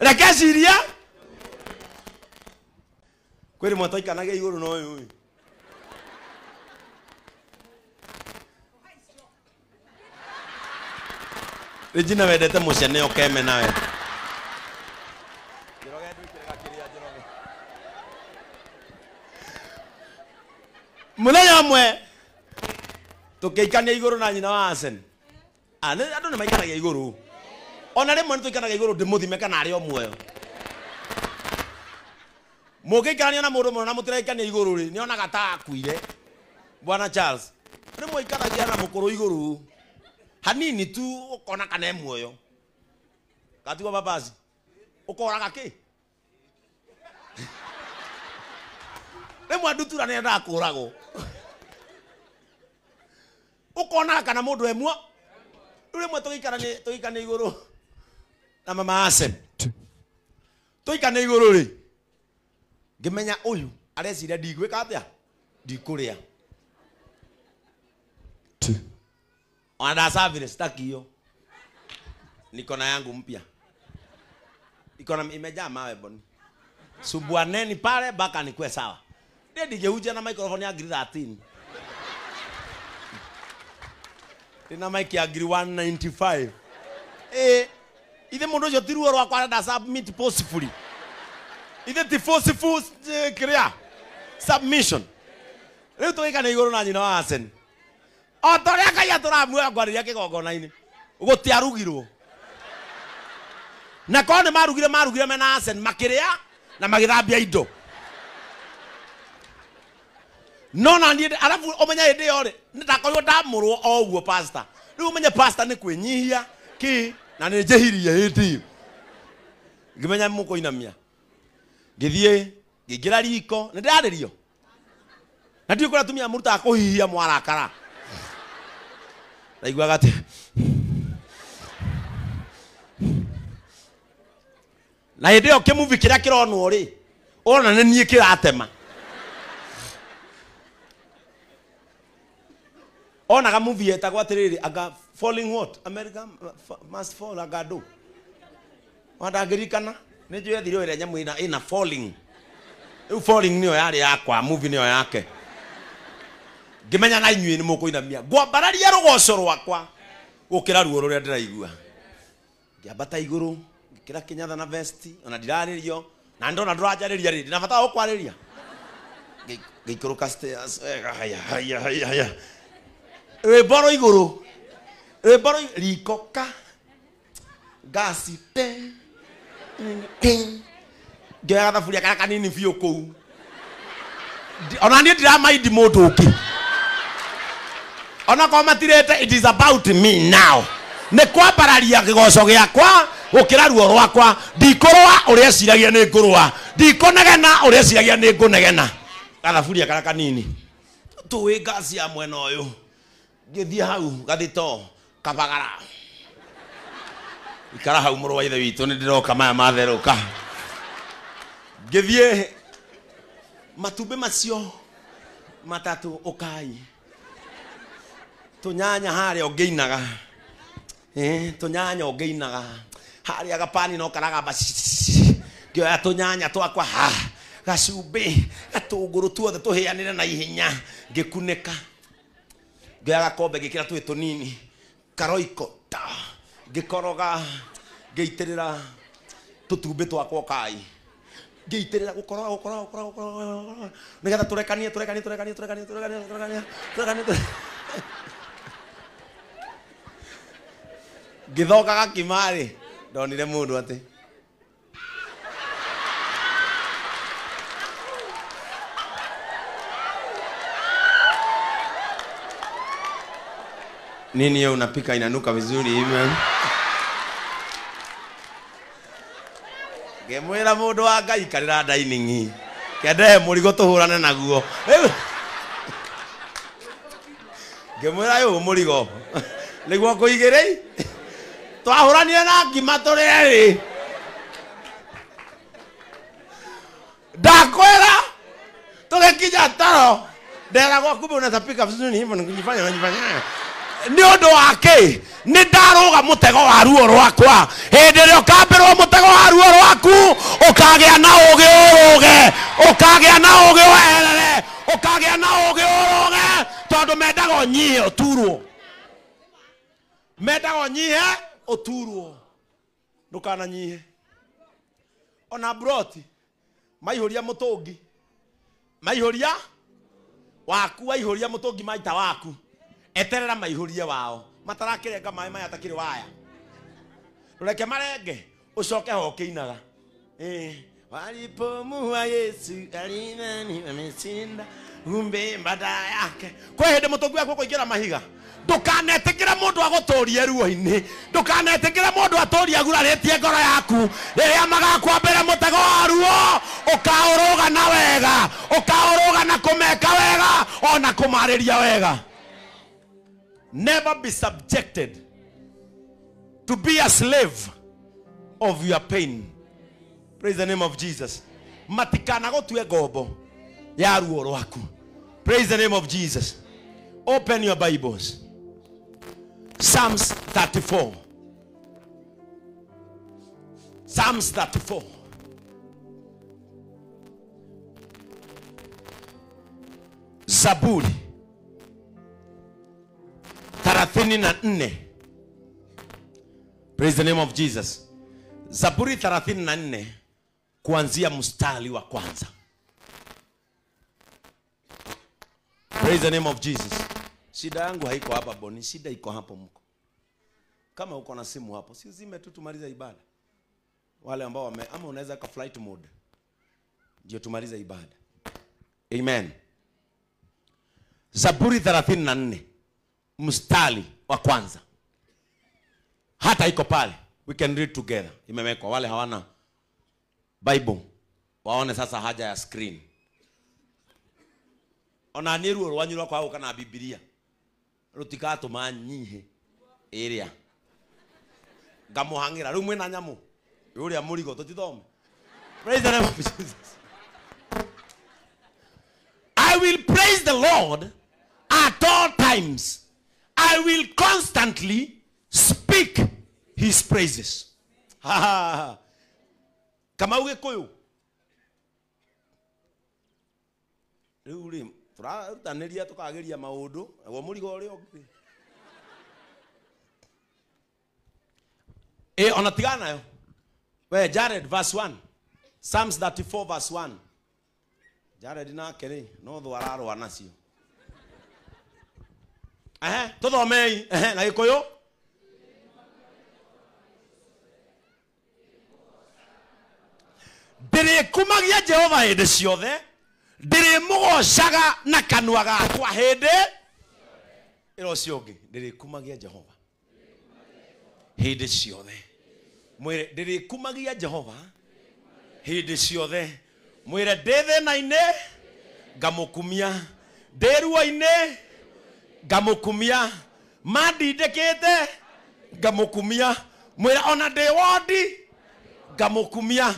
rekeciria kwä rä mwe twaikanaga igå rå na å yå regina wendete må ciane å keme nawe må thenya mwe tå kä ikania igå rå na nyina wa acen ah, andå nä maikanagia igå rå ona rä mwe nä tå ikaraga igå rå ndä må thime kana arä o muoyo må ngä ikarania na må ndå må na må tiraikania igå rå rä nä onaga ta akuire bwana rä mwe ikaragia na må kå rå igå rå hanini tu å kona kana e muoyo gatigwo babasi å koraga kä rä mwe ndutura nä endaga kå ragwo å konaga kana må ndå emuo rä u rä mwe tå gä ikara tå gä ikania igå rå na mama asem tuikane iguru ri ngimenya uyu arecire ndigwika atia ndikuria ona ndasavire staki iyo niko na yangu mpya iko na imejaa mawe boni subuaneni pale mpaka nikuwe sawa ndigeuja na microphone ya grade 13 ndina mic ya grade 195 eh ithe mundu ucio tiruo rwakwa arenda submit forcefully ithe ti forceful eh, kiria submission riu twikane iguru na nyina wa Asen o ta uria Ngai aturamuoya ngwariria kigongona-ini gutiarugirwo na korwo nĩ marugire marugire mena Asen makĩrĩa na magĩthambia indo no na ni arabu ũmenye hĩndĩ ĩyo rĩ nĩndakorirwo ndamũrwo o ũguo pasta rĩu ũmenye pasta nĩ kwĩnyihia kĩ na nä njä hirie hä ti ngä menya må kå inamia ngä thiä ngä ingä ra riko nä ndä rarä rio na ndiå kå rä tumia må rutaga kå hihia mwarakara raiguaga atä na hä ndä ä yo kä muvi kä rä a kä ronwo rä ona nä niä kä ratema onaga movie yetagwo atiriri aga falling what america must fall aga do wandangirikana nä njå ethire rä a nyamå ina ina falling rä u falling nä yo yarä yakwa movie nä yo yake ngä menya na inyuä nä må kå inamia ngwambararia rå goco rwakwa gå kä ra ruo rå rä a ndä raigua ngä ambata igå rå ngä kä ra kä nyatha na vesti ona ndirarä rio na ndona ndå ranjarä ria rä ndä na bata wa gå kwarä ria ngä ikå rå ka rwĩmbo rwa igũrũ rwĩmbo rwa riko ka gasi te ngĩoya gathaburia karĩa kanini biũ kũu ona niĩ ndiramaindi mũndũ ũngĩ onakorwo matirĩte it is about me now nĩ kwambararia kĩgoco gĩakwa gũkĩra ruo rwakwa ndikũrũa ũrĩa ciragia nĩ ngũrũa ndikũnegena ũrĩa ciragia nĩ ngũnegena gathaburia karĩa kanini tũĩ ngaci ya mwena ũyũ ngĩthiĩ hau gathito kabagara ikara hau rå wa ithe nä ndä roka maya ngä thiä matumbä macio matatu ũkai tũnyanya harĩa ũngĩinaga eh, tũnyanya ũngĩinaga harĩa gapani no karagamba ngĩoya tũnyanya twakwa ha ngå rå tuothe tũhĩanĩre na kunä ka ngioya gakombe ngä twä tå nini karoiko ta ngikoroga ngeitirira tutumbi twakwa kai koroga koroga koroga koroga ngeitirira gukoroga gukoroga gukoroga gukoroga nigetha turekanie turekanie turekanie turekanie turekanie turekanie turekanie ngithogaga kimari ndonire mundu ati Nini hiyo unapika inanuka vizuri hivyo? Ngemwira mundu wa Ngai karira dining. Kende hå rane naguo. Ngemwira yo murigo. Niguo twahå Twahuranire na ngima turire. Ndakwira tulikinya taro. Ndera gwaku unatapika vizuri hivyo na unajifanya nä å ndå wa kä nä ndarå ga må tego wa ruo rwakwa hä ndä ä rä a å kambä rwo må tego wa ruo rwaku å kagä a na å gä å rå ge å kagä a na å gä werere å kagä a na å gä å rå ge tondå mendaga nyihe å turwo mendaga nyihe å turwo ndå kananyihe ona broti maihå ria må tå ngi maihå ria waku waihå ria må tå ngi maita waku eterera maihurie wao matarakirenga maĩ maya takĩrĩ waya reke marenge ucoke hokiinaga eh walipomua Yesu alimani wameshinda umbe mbada yake kwa hende mutungu yaku kuingira mahiga ndukanetikire mundu aguturie ruo-ini ndukanetikire mundu aturie aguraritie ngoro yaku riria magakwa mbere mutego wa ruo gana wega kå kumeka wega ona ria wega Never be subjected to be a slave of your pain. Praise the name of Jesus. gobo ya Praise the name of Jesus. Open your Bibles. Psalms 34. Psalms 34. Zaburi thelathini na nne praise the name of jesus zaburi thelathini na nne kuanzia mstari wa kwanza praise the name of jesus shida yangu haiko hapa boni shida iko hapo mko kama uko na simu hapo si uzime tu tumaliza ibada wale ambao wame ama unaweza ka flight mode ndio tumaliza ibada amen zaburi 34 mstari wa kwanza hata iko pale we can read together imewekwa wale hawana bible waone sasa haja ya screen ona nä ruo rwanyu rwakwa gå kana bibilia rutigatå ma nyihe ä rä a ngamå hangä ra rä u mwä na nyamå å rä a må i will praise the lord at all times I will constantly speak his praises. Kama ugikuyu riu ri turarutaniria tukageria maundu naguo murigo uria ungi e ona tiganayo we Jared verse 1 Psalms 34 verse 1 Jared nake ri no thwararwa nacio na gä kå yå ndä rä kumagia jehova hä ndä ciothe ndä rä må gocaga na kanua gakwa hä ndä ä cio å hindi ira ucio ungi ndirikumagia jehova ndä ciothe ndä mwire ndirikumagia jehova ndä ciothe mwä re ndä thä na-inä ngamå kumia ndä ruo inä ngamukumia mandindikite ngamukumia mwira ona ndi wondi ngamukumia